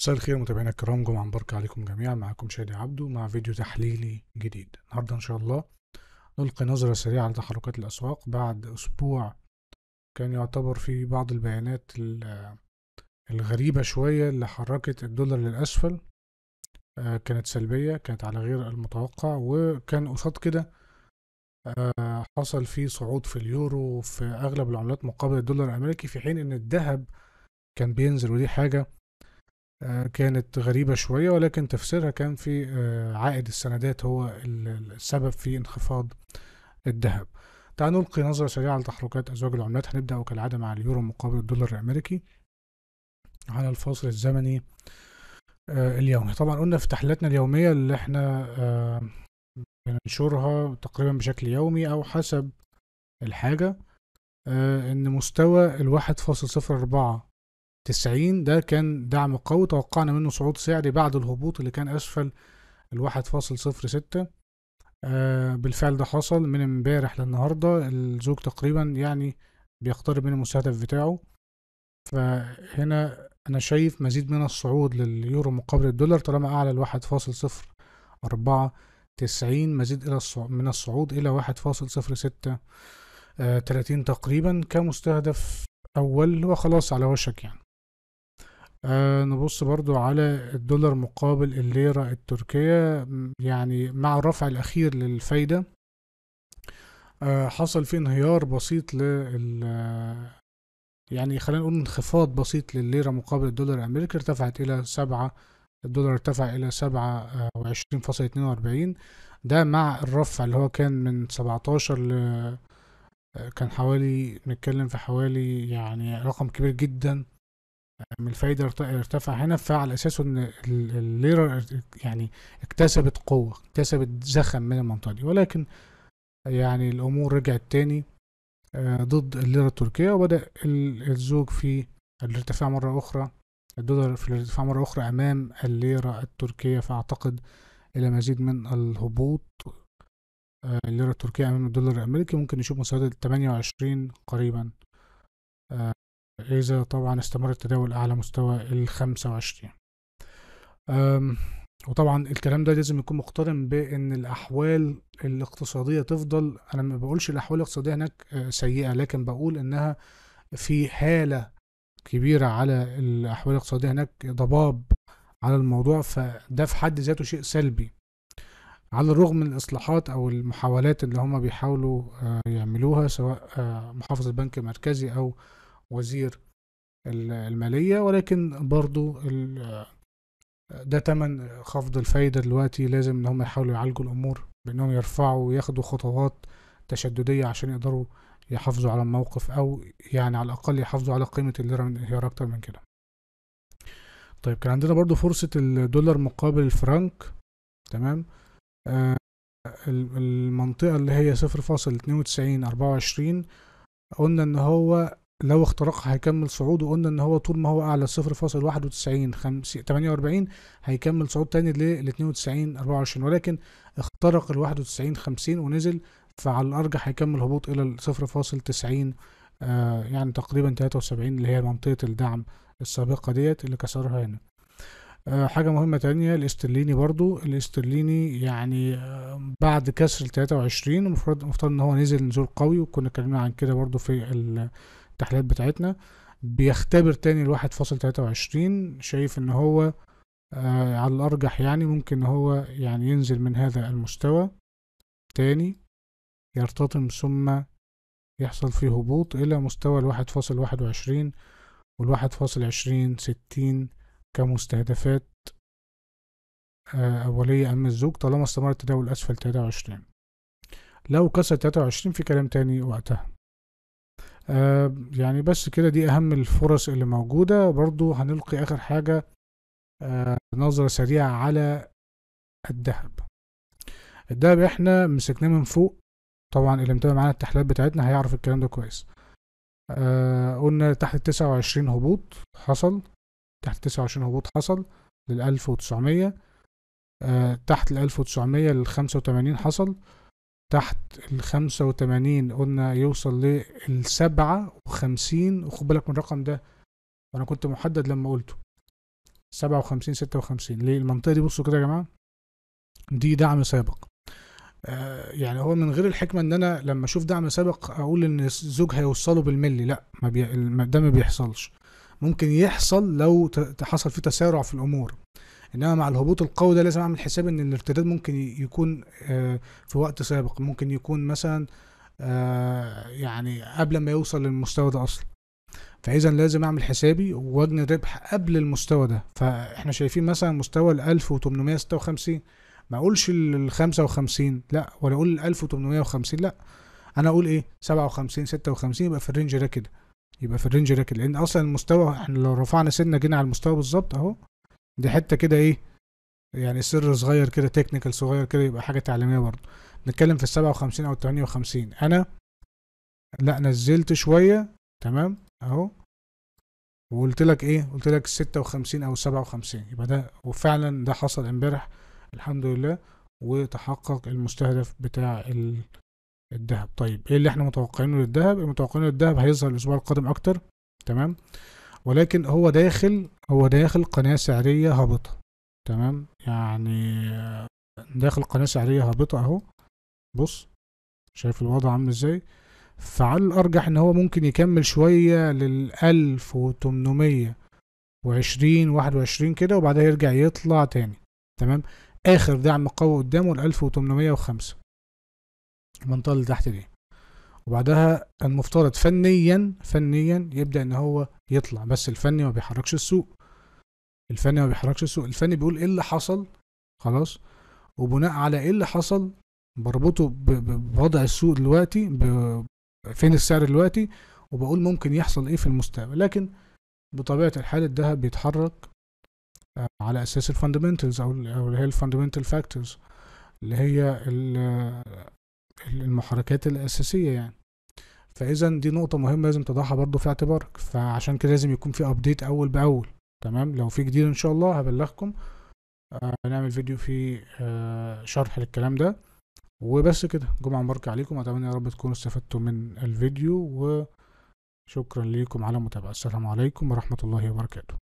مساء الخير متابعينا الكرام جمعة مباركة عليكم جميعا معكم شادي عبده مع فيديو تحليلي جديد النهاردة إن شاء الله نلقي نظرة سريعة على تحركات الأسواق بعد أسبوع كان يعتبر في بعض البيانات الغريبة شوية اللي حركت الدولار للأسفل آه، كانت سلبية كانت على غير المتوقع وكان قصاد كده آه، حصل في صعود في اليورو في أغلب العملات مقابل الدولار الأمريكي في حين إن الذهب كان بينزل ودي حاجة آه، كانت غريبة شوية ولكن تفسيرها كان في آه، عائد السندات هو السبب في انخفاض الذهب تعالوا نلقي نظرة سريعة على تحركات أزواج العملات هنبدأ وكالعادة مع اليورو مقابل الدولار الأمريكي على الفاصل الزمني آه، اليومي طبعا قلنا في تحليلاتنا اليومية اللي احنا بننشرها تقريبا بشكل يومي أو حسب الحاجة ان مستوى الواحد فاصل صفر أربعة 90 ده كان دعم قوي توقعنا منه صعود سعري بعد الهبوط اللي كان أسفل الواحد فاصل صفر ستة آه، بالفعل ده حصل من امبارح للنهاردة الزوج تقريبا يعني بيقترب من المستهدف بتاعه فهنا أنا شايف مزيد من الصعود لليورو مقابل الدولار طالما أعلى الواحد فاصل صفر أربعة تسعين مزيد إلى من الصعود إلى واحد فاصل صفر ستة آه، تلاتين تقريبا كمستهدف أول وخلاص على وشك يعني آه نبص برضو على الدولار مقابل الليرة التركية يعني مع الرفع الأخير للفايدة آه حصل في انهيار بسيط لل يعني خلينا نقول انخفاض بسيط للليرة مقابل الدولار الأمريكي ارتفعت إلى سبعة الدولار ارتفع إلى سبعة آه، وعشرين فاصلة اتنين وأربعين ده مع الرفع اللي هو كان من سبعتاشر ل آه، كان حوالي نتكلم في حوالي يعني رقم كبير جدا من الفايدة ارتفع هنا فعلى أساسه إن الليرة يعني اكتسبت قوة اكتسبت زخم من المنطقة دي ولكن يعني الأمور رجعت تاني آه، ضد الليرة التركية وبدأ الزوج في الارتفاع مرة أخرى الدولار في الارتفاع مرة أخرى أمام الليرة التركية فأعتقد إلى مزيد من الهبوط آه، الليرة التركية أمام الدولار الأمريكي ممكن نشوف مستويات 28 قريبا آه، إذا طبعا استمر التداول أعلى مستوى ال 25 وطبعا الكلام ده لازم يكون مقترن بان الاحوال الاقتصاديه تفضل انا ما بقولش الاحوال الاقتصاديه هناك آه، سيئه لكن بقول انها في حاله كبيره على الاحوال الاقتصاديه هناك ضباب على الموضوع فده في حد ذاته شيء سلبي على الرغم من الاصلاحات او المحاولات اللي هم بيحاولوا آه، يعملوها سواء آه، محافظ البنك المركزي او وزير المالية ولكن برضو ده تمن خفض الفايدة دلوقتي لازم ان هم يحاولوا يعالجوا الامور بانهم يرفعوا وياخدوا خطوات تشددية عشان يقدروا يحافظوا على الموقف او يعني على الاقل يحافظوا على قيمة الليرة من انهيار اكتر من كده طيب كان عندنا برضو فرصة الدولار مقابل الفرنك تمام آه المنطقة اللي هي صفر فاصل اتنين وتسعين أربعة وعشرين قلنا ان هو لو اختراقها هيكمل صعود وقلنا ان هو طول ما هو اعلى صفر فاصل واحد وتسعين تمانية واربعين هيكمل صعود تاني لاتنين وتسعين اربعة وعشرين ولكن اخترق الواحد وتسعين خمسين ونزل فعلى الارجح هيكمل هبوط الى الصفر فاصل تسعين آه يعني تقريبا تلاتة وسبعين اللي هي منطقة الدعم السابقة ديت اللي كسرها هنا آه حاجة مهمة تانية الاسترليني برضو الاسترليني يعني آه بعد كسر التلاتة وعشرين المفروض ان هو نزل نزول قوي وكنا اتكلمنا عن كده برضو في التحليلات بتاعتنا بيختبر تاني الواحد فاصل تلاتة وعشرين شايف ان هو آه على الارجح يعني ممكن هو يعني ينزل من هذا المستوى تاني يرتطم ثم يحصل فيه هبوط الى مستوى الواحد فاصل واحد وعشرين والواحد فاصل عشرين ستين كمستهدفات آه أولية أمام الزوج طالما استمر التداول أسفل تلاتة وعشرين لو كسر تلاتة وعشرين في كلام تاني وقتها آه، يعني بس كده دي اهم الفرص اللي موجودة برضو هنلقي اخر حاجة آه، نظرة سريعة على الذهب الذهب احنا مسكناه من فوق طبعا اللي متابع معانا التحليلات بتاعتنا هيعرف الكلام ده كويس آه قلنا تحت التسعة وعشرين هبوط حصل تحت التسعة وعشرين هبوط حصل للألف وتسعمية آه، تحت الألف وتسعمية للخمسة وتمانين حصل تحت ال 85 قلنا يوصل لل 57 وخد بالك من الرقم ده انا كنت محدد لما قلته 57 56 ليه المنطقه دي بصوا كده يا جماعه دي دعم سابق آه يعني هو من غير الحكمه ان انا لما اشوف دعم سابق اقول ان الزوج هيوصله بالملي لا ما بي... ده ما بيحصلش ممكن يحصل لو حصل في تسارع في الامور انما مع الهبوط القوي ده لازم اعمل حساب ان الارتداد ممكن يكون آه، في وقت سابق ممكن يكون مثلا آه، يعني قبل ما يوصل للمستوى ده اصلا فاذا لازم اعمل حسابي واجني الربح قبل المستوى ده فاحنا شايفين مثلا مستوى ال 1856 ما اقولش ال 55 لا ولا اقول ال 1850 لا انا اقول ايه 57 56 يبقى في الرينج ده كده يبقى في الرينج ده كده لان اصلا المستوى احنا لو رفعنا سنه جينا على المستوى بالظبط اهو دي حته كده ايه يعني سر صغير كده تكنيكال صغير كده يبقى حاجه تعليميه برضه نتكلم في السبعة وخمسين او التمانية وخمسين انا لا نزلت شويه تمام اهو وقلت لك ايه قلت لك ستة وخمسين او سبعة وخمسين يبقى ده وفعلا ده حصل امبارح الحمد لله وتحقق المستهدف بتاع الذهب طيب ايه اللي احنا متوقعينه للذهب متوقعينه للذهب هيظهر الاسبوع القادم اكتر تمام ولكن هو داخل هو داخل قناة سعرية هابطة تمام يعني داخل قناة سعرية هابطة اهو بص شايف الوضع عامل ازاي فعلى الارجح ان هو ممكن يكمل شوية للالف وتمنمية وعشرين واحد وعشرين كده وبعدها يرجع يطلع تاني تمام اخر دعم قوي قدامه الالف وتمنمية وخمسة المنطقة اللي تحت دي وبعدها المفترض فنيا فنيا يبدا ان هو يطلع بس الفني ما بيحركش السوق الفني ما بيحركش السوق الفني بيقول ايه اللي حصل خلاص وبناء على ايه اللي حصل بربطه بوضع السوق دلوقتي فين السعر دلوقتي وبقول ممكن يحصل ايه في المستقبل لكن بطبيعه الحال الذهب بيتحرك آه، على اساس الفاندمنتالز او اللي هي الفاندمنتال فاكتورز اللي هي المحركات الأساسية يعني فإذا دي نقطة مهمة لازم تضعها برضو في اعتبارك فعشان كده لازم يكون في أبديت أول بأول تمام لو في جديد إن شاء الله هبلغكم هنعمل آه، فيديو فيه آه، شرح للكلام ده وبس كده جمعة مباركة عليكم أتمنى يا رب تكونوا استفدتوا من الفيديو وشكرا ليكم على المتابعة السلام عليكم ورحمة الله وبركاته